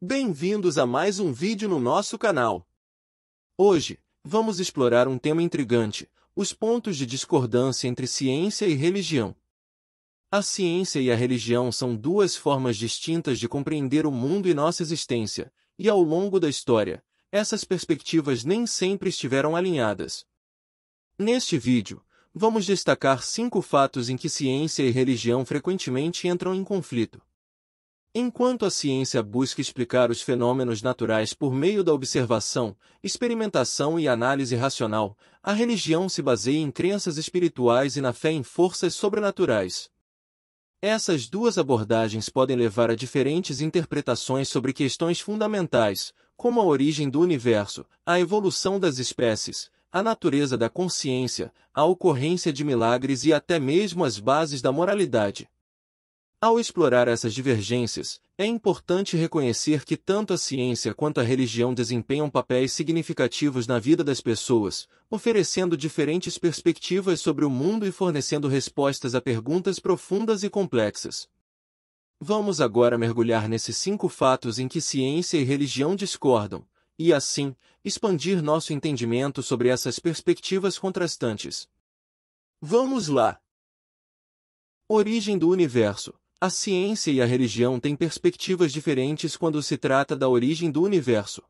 Bem-vindos a mais um vídeo no nosso canal. Hoje, vamos explorar um tema intrigante, os pontos de discordância entre ciência e religião. A ciência e a religião são duas formas distintas de compreender o mundo e nossa existência, e ao longo da história, essas perspectivas nem sempre estiveram alinhadas. Neste vídeo, vamos destacar cinco fatos em que ciência e religião frequentemente entram em conflito. Enquanto a ciência busca explicar os fenômenos naturais por meio da observação, experimentação e análise racional, a religião se baseia em crenças espirituais e na fé em forças sobrenaturais. Essas duas abordagens podem levar a diferentes interpretações sobre questões fundamentais, como a origem do universo, a evolução das espécies, a natureza da consciência, a ocorrência de milagres e até mesmo as bases da moralidade. Ao explorar essas divergências, é importante reconhecer que tanto a ciência quanto a religião desempenham papéis significativos na vida das pessoas, oferecendo diferentes perspectivas sobre o mundo e fornecendo respostas a perguntas profundas e complexas. Vamos agora mergulhar nesses cinco fatos em que ciência e religião discordam, e assim, expandir nosso entendimento sobre essas perspectivas contrastantes. Vamos lá! Origem do Universo a ciência e a religião têm perspectivas diferentes quando se trata da origem do universo.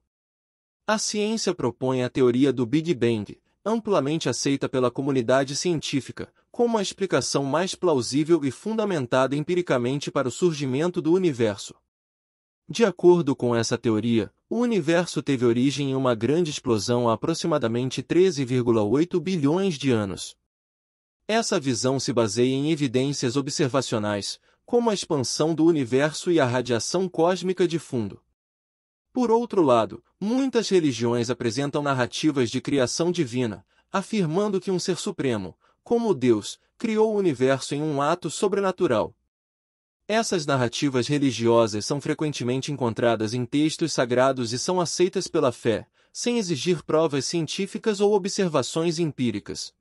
A ciência propõe a teoria do Big Bang, amplamente aceita pela comunidade científica, como a explicação mais plausível e fundamentada empiricamente para o surgimento do universo. De acordo com essa teoria, o universo teve origem em uma grande explosão há aproximadamente 13,8 bilhões de anos. Essa visão se baseia em evidências observacionais, como a expansão do universo e a radiação cósmica de fundo. Por outro lado, muitas religiões apresentam narrativas de criação divina, afirmando que um ser supremo, como Deus, criou o universo em um ato sobrenatural. Essas narrativas religiosas são frequentemente encontradas em textos sagrados e são aceitas pela fé, sem exigir provas científicas ou observações empíricas.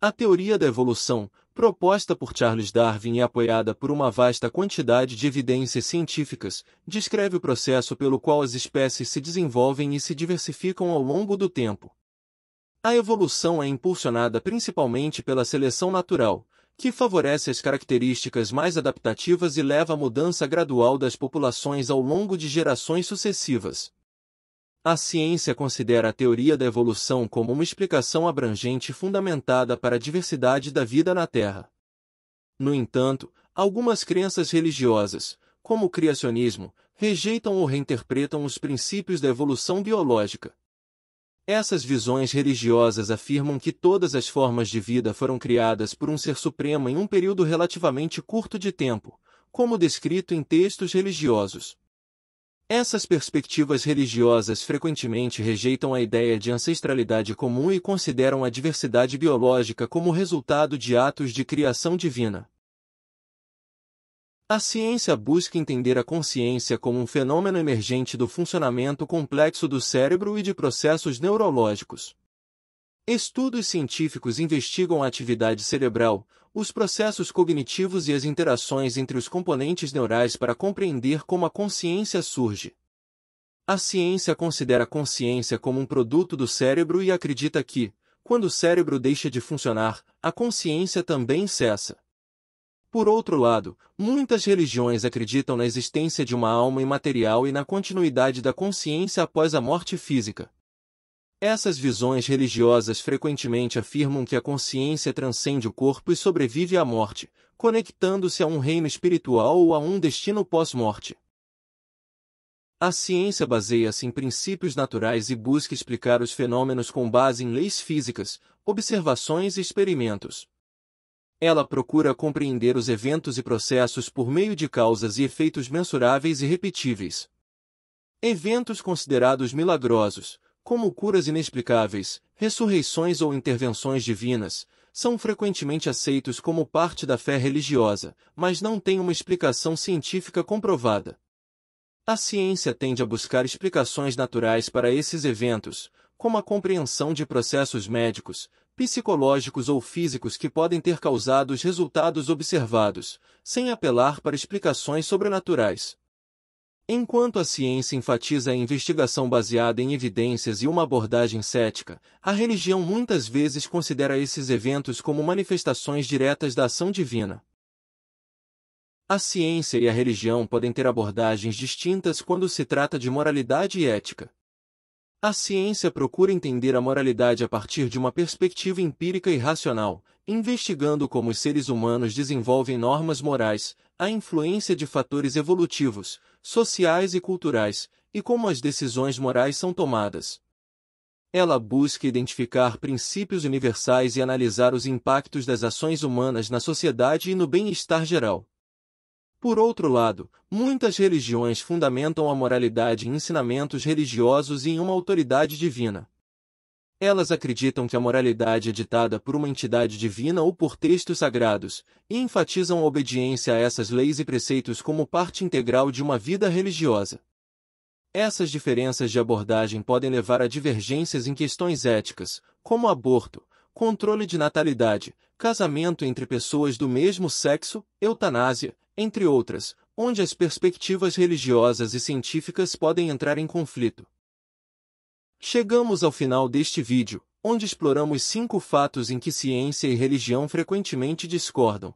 A teoria da evolução, proposta por Charles Darwin e apoiada por uma vasta quantidade de evidências científicas, descreve o processo pelo qual as espécies se desenvolvem e se diversificam ao longo do tempo. A evolução é impulsionada principalmente pela seleção natural, que favorece as características mais adaptativas e leva à mudança gradual das populações ao longo de gerações sucessivas. A ciência considera a teoria da evolução como uma explicação abrangente fundamentada para a diversidade da vida na Terra. No entanto, algumas crenças religiosas, como o criacionismo, rejeitam ou reinterpretam os princípios da evolução biológica. Essas visões religiosas afirmam que todas as formas de vida foram criadas por um ser supremo em um período relativamente curto de tempo, como descrito em textos religiosos. Essas perspectivas religiosas frequentemente rejeitam a ideia de ancestralidade comum e consideram a diversidade biológica como resultado de atos de criação divina. A ciência busca entender a consciência como um fenômeno emergente do funcionamento complexo do cérebro e de processos neurológicos. Estudos científicos investigam a atividade cerebral, os processos cognitivos e as interações entre os componentes neurais para compreender como a consciência surge. A ciência considera a consciência como um produto do cérebro e acredita que, quando o cérebro deixa de funcionar, a consciência também cessa. Por outro lado, muitas religiões acreditam na existência de uma alma imaterial e na continuidade da consciência após a morte física. Essas visões religiosas frequentemente afirmam que a consciência transcende o corpo e sobrevive à morte, conectando-se a um reino espiritual ou a um destino pós-morte. A ciência baseia-se em princípios naturais e busca explicar os fenômenos com base em leis físicas, observações e experimentos. Ela procura compreender os eventos e processos por meio de causas e efeitos mensuráveis e repetíveis. Eventos considerados milagrosos, como curas inexplicáveis, ressurreições ou intervenções divinas, são frequentemente aceitos como parte da fé religiosa, mas não têm uma explicação científica comprovada. A ciência tende a buscar explicações naturais para esses eventos, como a compreensão de processos médicos, psicológicos ou físicos que podem ter causado os resultados observados, sem apelar para explicações sobrenaturais. Enquanto a ciência enfatiza a investigação baseada em evidências e uma abordagem cética, a religião muitas vezes considera esses eventos como manifestações diretas da ação divina. A ciência e a religião podem ter abordagens distintas quando se trata de moralidade e ética. A ciência procura entender a moralidade a partir de uma perspectiva empírica e racional, investigando como os seres humanos desenvolvem normas morais, a influência de fatores evolutivos, sociais e culturais, e como as decisões morais são tomadas. Ela busca identificar princípios universais e analisar os impactos das ações humanas na sociedade e no bem-estar geral. Por outro lado, muitas religiões fundamentam a moralidade em ensinamentos religiosos e em uma autoridade divina. Elas acreditam que a moralidade é ditada por uma entidade divina ou por textos sagrados, e enfatizam a obediência a essas leis e preceitos como parte integral de uma vida religiosa. Essas diferenças de abordagem podem levar a divergências em questões éticas, como aborto, controle de natalidade, casamento entre pessoas do mesmo sexo, eutanásia, entre outras, onde as perspectivas religiosas e científicas podem entrar em conflito. Chegamos ao final deste vídeo, onde exploramos cinco fatos em que ciência e religião frequentemente discordam.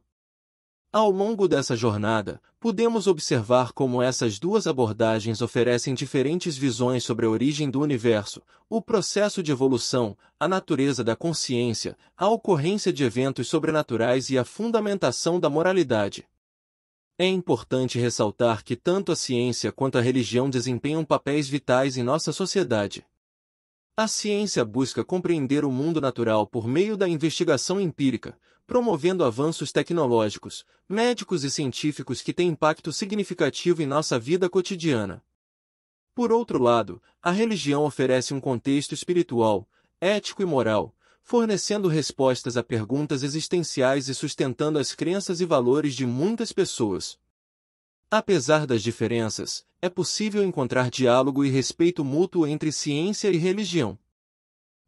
Ao longo dessa jornada, pudemos observar como essas duas abordagens oferecem diferentes visões sobre a origem do universo, o processo de evolução, a natureza da consciência, a ocorrência de eventos sobrenaturais e a fundamentação da moralidade. É importante ressaltar que tanto a ciência quanto a religião desempenham papéis vitais em nossa sociedade. A ciência busca compreender o mundo natural por meio da investigação empírica, promovendo avanços tecnológicos, médicos e científicos que têm impacto significativo em nossa vida cotidiana. Por outro lado, a religião oferece um contexto espiritual, ético e moral, fornecendo respostas a perguntas existenciais e sustentando as crenças e valores de muitas pessoas. Apesar das diferenças, é possível encontrar diálogo e respeito mútuo entre ciência e religião.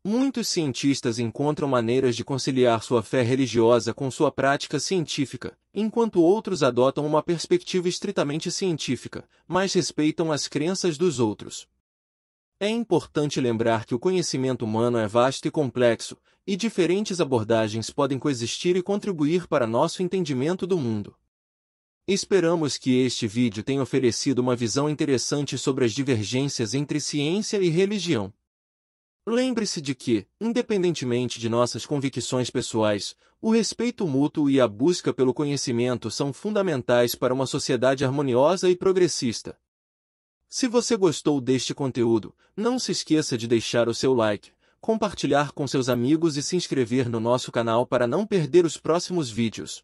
Muitos cientistas encontram maneiras de conciliar sua fé religiosa com sua prática científica, enquanto outros adotam uma perspectiva estritamente científica, mas respeitam as crenças dos outros. É importante lembrar que o conhecimento humano é vasto e complexo, e diferentes abordagens podem coexistir e contribuir para nosso entendimento do mundo. Esperamos que este vídeo tenha oferecido uma visão interessante sobre as divergências entre ciência e religião. Lembre-se de que, independentemente de nossas convicções pessoais, o respeito mútuo e a busca pelo conhecimento são fundamentais para uma sociedade harmoniosa e progressista. Se você gostou deste conteúdo, não se esqueça de deixar o seu like, compartilhar com seus amigos e se inscrever no nosso canal para não perder os próximos vídeos.